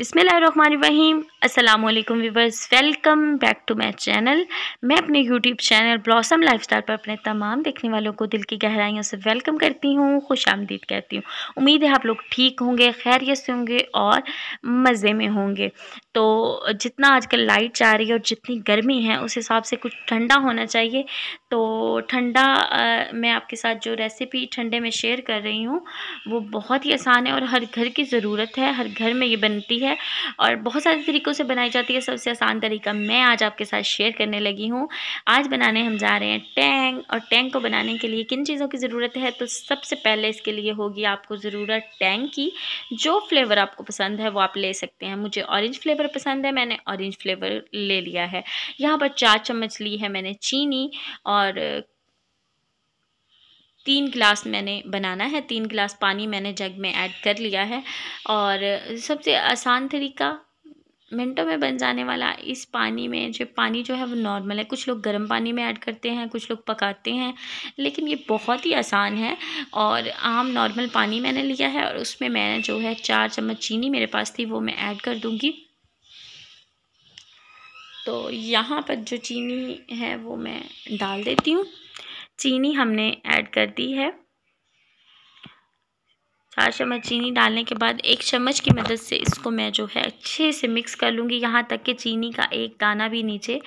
बिसमीम अस्सलाम वालेकुम viewers welcome back to my channel मैं अपने यूट्यूब चैनल ब्लॉसम लाइफस्टाइल पर अपने तमाम देखने वालों को दिल की गहराइयों से वेलकम करती हूँ खुश आमदीद कहती हूँ उम्मीद है आप लोग ठीक होंगे खैरियत से होंगे और मज़े में होंगे तो जितना आजकल लाइट जा रही है और जितनी गर्मी है उस हिसाब से कुछ ठंडा होना चाहिए तो ठंडा मैं आपके साथ जो रेसिपी ठंडे में शेयर कर रही हूँ वो बहुत ही आसान है और हर घर की ज़रूरत है हर घर में ये बनती है और बहुत सारे तरीक़ों से बनाई जाती है सबसे आसान तरीका मैं आज आपके साथ शेयर करने लगी हूँ आज बनाने हम जा रहे हैं टैंक और टैंक को बनाने के लिए किन चीज़ों की ज़रूरत है तो सबसे पहले इसके लिए होगी आपको ज़रूरत टैंक की जो फ्लेवर आपको पसंद है वो आप ले सकते हैं मुझे ऑरेंज फ्लेवर फ्लेवर पसंद है मैंने ऑरेंज फ्लेवर ले लिया है यहाँ पर चार चम्मच ली है मैंने चीनी और तीन गिलास मैंने बनाना है तीन गिलास पानी मैंने जग में ऐड कर लिया है और सबसे आसान तरीका मिनटों में बन जाने वाला इस पानी में जो पानी जो है वो नॉर्मल है कुछ लोग गर्म पानी में ऐड करते हैं कुछ लोग पकाते हैं लेकिन ये बहुत ही आसान है और आम नॉर्मल पानी मैंने लिया है और उसमें मैंने जो है चार चम्मच चीनी मेरे पास थी वो मैं ऐड कर दूँगी तो यहाँ पर जो चीनी है वो मैं डाल देती हूँ चीनी हमने ऐड कर दी है चार चम्मच चीनी डालने के बाद एक चम्मच की मदद से इसको मैं जो है अच्छे से मिक्स कर लूँगी यहाँ तक कि चीनी का एक दाना भी नीचे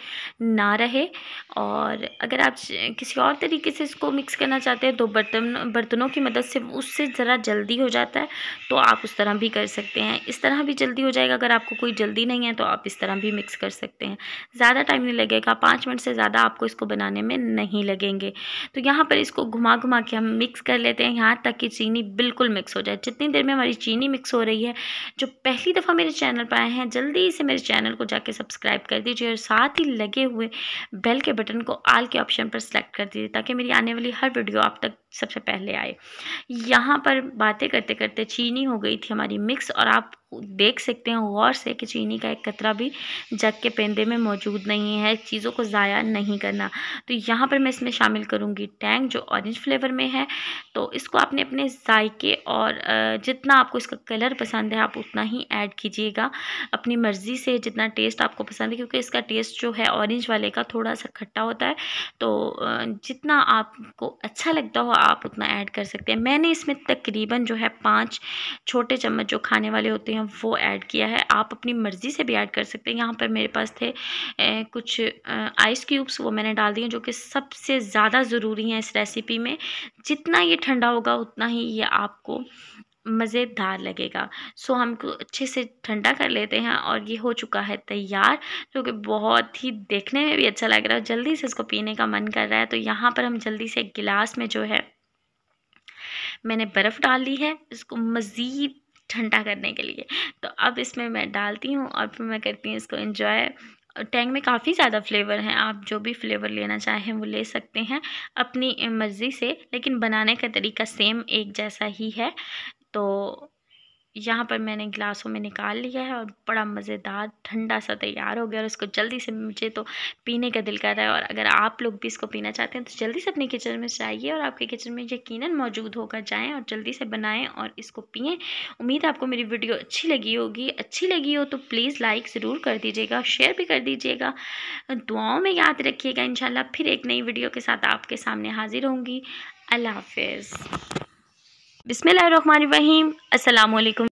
ना रहे और अगर आप किसी और तरीके से इसको मिक्स करना चाहते हैं तो बर्तन बर्तनों की मदद से उससे ज़रा जल्दी हो जाता है तो आप उस तरह भी कर सकते हैं इस तरह भी जल्दी हो जाएगा अगर आपको कोई जल्दी नहीं है तो आप इस तरह भी मिक्स कर सकते हैं ज़्यादा टाइम नहीं लगेगा पाँच मिनट से ज़्यादा आपको इसको बनाने में नहीं लगेंगे तो यहाँ पर इसको घुमा घुमा के हम मिक्स कर लेते हैं यहाँ तक कि चीनी बिल्कुल मिक्स हो जाए जितनी देर में हमारी चीनी मिक्स हो रही है जो पहली दफ़ा मेरे चैनल पर आए हैं जल्दी से मेरे चैनल को जाके सब्सक्राइब कर दीजिए और साथ ही लगे हुए बेल के बटन को आल के ऑप्शन पर सेलेक्ट कर दीजिए ताकि मेरी आने वाली हर वीडियो आप तक सबसे पहले आए यहाँ पर बातें करते करते चीनी हो गई थी हमारी मिक्स और आप देख सकते हैं गौर से कि चीनी का एक कतरा भी जग के पेंदे में मौजूद नहीं है चीज़ों को ज़ाया नहीं करना तो यहाँ पर मैं इसमें शामिल करूँगी टैंग जो ऑरेंज फ्लेवर में है तो इसको आपने अपने जायके और जितना आपको इसका कलर पसंद है आप उतना ही ऐड कीजिएगा अपनी मर्ज़ी से जितना टेस्ट आपको पसंद है क्योंकि इसका टेस्ट जो है ऑरेंज वाले का थोड़ा सा खट्टा होता है तो जितना आपको अच्छा लगता हो आप उतना ऐड कर सकते हैं मैंने इसमें तकरीबन जो है पाँच छोटे चम्मच जो खाने वाले होते हैं वो ऐड किया है आप अपनी मर्ज़ी से भी ऐड कर सकते हैं यहाँ पर मेरे पास थे ए, कुछ आइस क्यूब्स वो मैंने डाल दिए जो कि सबसे ज़्यादा ज़रूरी हैं इस रेसिपी में जितना ये ठंडा होगा उतना ही ये आपको मज़ेदार लगेगा सो हम अच्छे से ठंडा कर लेते हैं और ये हो चुका है तैयार जो कि बहुत ही देखने में भी अच्छा लग रहा है जल्दी से इसको पीने का मन कर रहा है तो यहाँ पर हम जल्दी से गिलास में जो है मैंने बर्फ़ डाल ली है इसको मज़ीद ठंडा करने के लिए तो अब इसमें मैं डालती हूँ और फिर मैं करती हूँ इसको इन्जॉय टैंग में काफ़ी ज़्यादा फ्लेवर हैं आप जो भी फ्लेवर लेना चाहें वो ले सकते हैं अपनी मर्ज़ी से लेकिन बनाने का तरीका सेम एक जैसा ही है तो यहाँ पर मैंने गिलासों में निकाल लिया है और बड़ा मज़ेदार ठंडा सा तैयार हो गया और इसको जल्दी से मुझे तो पीने का दिल कर रहा है और अगर आप लोग भी इसको पीना चाहते हैं तो जल्दी से अपने किचन में जाइए और आपके किचन में यकीनन मौजूद होगा जाएँ और जल्दी से बनाएँ और इसको पिए उम्मीद है आपको मेरी वीडियो अच्छी लगी होगी अच्छी लगी हो तो प्लीज़ लाइक ज़रूर कर दीजिएगा शेयर भी कर दीजिएगा दुआओं में याद रखिएगा इन फिर एक नई वीडियो के साथ आपके सामने हाज़िर होंगी अल्लाह हाफिज़ बिसमीम अल्लाम